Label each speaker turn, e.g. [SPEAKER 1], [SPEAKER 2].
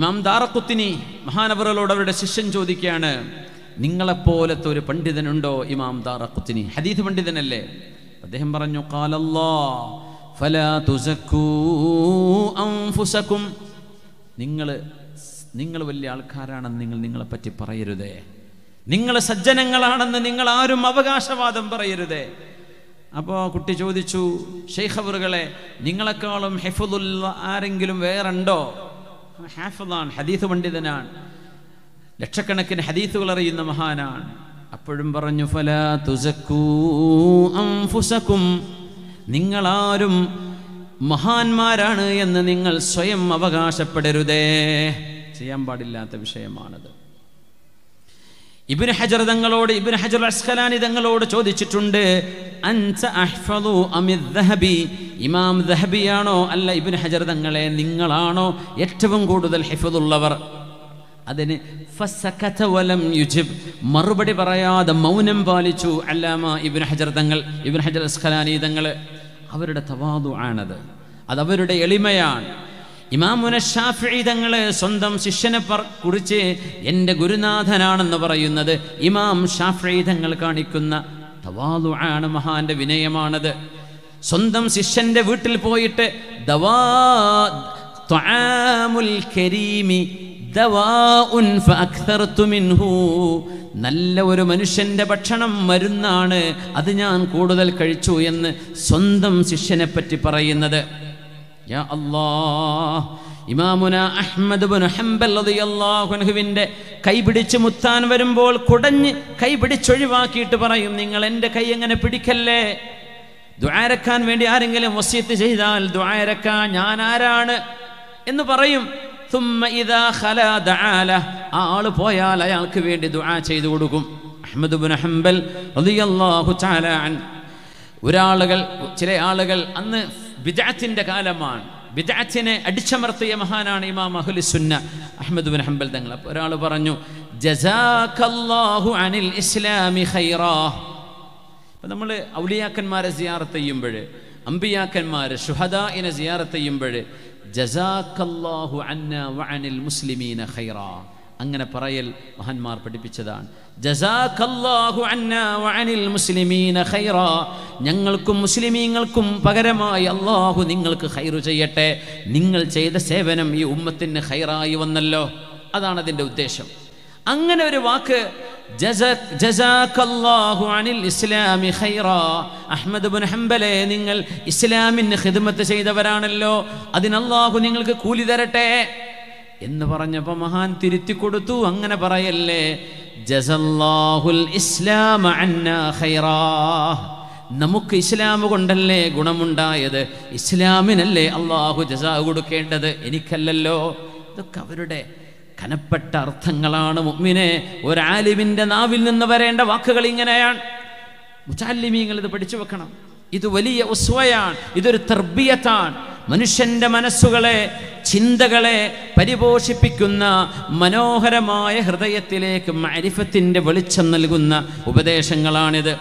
[SPEAKER 1] ഇമാം ദാറക്കുത്തിനി മഹാനവറലോട് അവരുടെ ശിഷ്യൻ ചോദിക്കുകയാണ് നിങ്ങളെപ്പോലത്തെ ഒരു പണ്ഡിതനുണ്ടോ ഇമാം ദാറക്കുത്തിനി ഹദീദ് പണ്ഡിതനല്ലേ അദ്ദേഹം പറഞ്ഞു കാലല്ലോ നിങ്ങൾ നിങ്ങൾ വലിയ ആൾക്കാരാണെന്ന് നിങ്ങൾ നിങ്ങളെ പറ്റി പറയരുതേ നിങ്ങൾ സജ്ജനങ്ങളാണെന്ന് നിങ്ങൾ ആരും അവകാശവാദം പറയരുതേ അപ്പോൾ കുട്ടി ചോദിച്ചു ഷെയ്ഖബറുകളെ നിങ്ങളെക്കാളും ഹെഫുദുല്ല ആരെങ്കിലും വേറുണ്ടോ ഹാഫിളാണ് ഹദീസ് പണ്ഡിതനാണ് ലക്ഷക്കണക്കിന് ഹദീസുകൾ അറിയുന്ന മഹാനാണ് അപ്പോഴും പറഞ്ഞു ഫല തുസക്കൂം നിങ്ങളാരും മഹാന്മാരാണ് എന്ന് നിങ്ങൾ സ്വയം അവകാശപ്പെടരുതേ ചെയ്യാൻ പാടില്ലാത്ത വിഷയമാണത് ഇബിന് ഹജർ തങ്ങളോട് ഇബിന് ഹജർ അസ്ഖലാനി തങ്ങളോട് ചോദിച്ചിട്ടുണ്ട് അൻസ അഹ്ഫദു അമിത് ദഹബി ഇമാം ദഹബിയാണോ അല്ല ഇബിന് ഹജർ തങ്ങളെ നിങ്ങളാണോ ഏറ്റവും കൂടുതൽ ഹിഫദുള്ളവർ അതിന് വലം യുജിബ് മറുപടി പറയാതെ മൗനം പാലിച്ചു അല്ലാമ ഇബിൻ ഹജർ തങ്ങൾ ഇബിൻ ഹജർ അസ്ഖലാനി തങ്ങൾ അവരുടെ തവാദു ആണത് അതവരുടെ എളിമയാണ് ഇമാമുന ഷാഫി തങ്ങള് സ്വന്തം ശിഷ്യനെ കുറിച്ച് എൻ്റെ ഗുരുനാഥനാണെന്ന് പറയുന്നത് ഇമാം ഷാഫി തങ്ങൾ കാണിക്കുന്ന തവാലു ആണ് മഹാന്റെ വിനയമാണത് സ്വന്തം ശിഷ്യന്റെ വീട്ടിൽ പോയിട്ട് ദവാ കരീമി നല്ല ഒരു മനുഷ്യന്റെ ഭക്ഷണം മരുന്നാണ് അത് ഞാൻ കൂടുതൽ കഴിച്ചു എന്ന് സ്വന്തം ശിഷ്യനെ പറ്റി പറയുന്നത് ഇമാമുന അഹമ്മദ് ബിൻ ഹംബൽ റളിയല്ലാഹു അൻഹുവിൻ്റെ കൈ മുത്താൻ വരുമ്പോൾ കുടഞ്ഞ് കൈ പിടിച്ചൊഴിവാക്കിയിട്ട് പറയും നിങ്ങൾ എൻ്റെ കൈ എങ്ങനെ പിടിക്കല്ലേ ദ്വാരക്കാൻ വേണ്ടി ആരെങ്കിലും വസീത്ത് ചെയ്താൽ ദ്വാരക്കാൻ ഞാൻ ആരാണ് എന്ന് പറയും ആ ആള് പോയാൽ അയാൾക്ക് വേണ്ടി ദുആ ചെയ്തു കൊടുക്കും അഹമ്മദ് ബിൻ ഹംബൽ റളിയല്ലാഹു തആല ഒരാളുകൾ ചില ആളുകൾ അന്ന് ബിദാത്തിൻ്റെ കാലമാണ് ബിദാത്തിനെ അടിച്ചമർത്തിയ മഹാനാണ് ഇമാം സുന്ന അഹമ്മദ് ബിൻ ഹംബൽ തങ്ങൾ അപ്പോൾ ഒരാൾ പറഞ്ഞു ജസാഖല്ലാഹു അനിൽ ഇസ്ലാമി ഖൈറാ അപ്പം നമ്മൾ ഔലിയാക്കന്മാരെ സിയാറത്ത് ചെയ്യുമ്പോൾ അമ്പിയാക്കന്മാർ ഷുഹദാഇനെ സിയാറത്ത് ചെയ്യുമ്പോൾ ജസാഖല്ലാഹു അന്ന വ അനിൽ മുസ്ലിമീന ഖൈറാ അങ്ങനെ പറയൽ മഹാന്മാർ പഠിപ്പിച്ചതാണ് ഞങ്ങൾക്കും മുസ്ലിമീങ്ങൾക്കും പകരമായി അള്ളാഹു നിങ്ങൾക്ക് ഹൈറു ചെയ്യട്ടെ നിങ്ങൾ ചെയ്ത സേവനം ഈ ഉമ്മത്തിന് ഹൈറായി വന്നല്ലോ അതാണ് അതിൻ്റെ ഉദ്ദേശം അങ്ങനെ ഒരു വാക്ക് അഹമ്മദ് നിങ്ങൾ ഇസ്ലാമിന് ഹിദ്മത്ത് ചെയ്തവരാണല്ലോ അതിനല്ലാഹു നിങ്ങൾക്ക് കൂലി തരട്ടെ എന്ന് പറഞ്ഞപ്പോൾ മഹാൻ തിരുത്തി കൊടുത്തു അങ്ങനെ പറയല്ലേ ജസല്ലാഹുൽ ഇസ്ലാം നമുക്ക് ഇസ്ലാം കൊണ്ടല്ലേ ഗുണമുണ്ടായത് ഇസ്ലാമിനല്ലേ അള്ളാഹു ജസാ കൊടുക്കേണ്ടത് എനിക്കല്ലല്ലോ ഇതൊക്കെ അവരുടെ കനപ്പെട്ട അർത്ഥങ്ങളാണ് മുമ്മിനെ ഒരാലിമിൻ്റെ നാവിൽ നിന്ന് വരേണ്ട വാക്കുകൾ ഇങ്ങനെയാണ് മുച്ചാലിമീങ്ങൾ ഇത് പഠിച്ചു വെക്കണം ഇത് വലിയ ഉസ്വയാണ് ഇതൊരു തർബിയത്താണ് മനുഷ്യൻ്റെ മനസ്സുകളെ ചിന്തകളെ പരിപോഷിപ്പിക്കുന്ന മനോഹരമായ ഹൃദയത്തിലേക്ക് മാരിഫത്തിൻ്റെ വെളിച്ചം നൽകുന്ന ഉപദേശങ്ങളാണിത്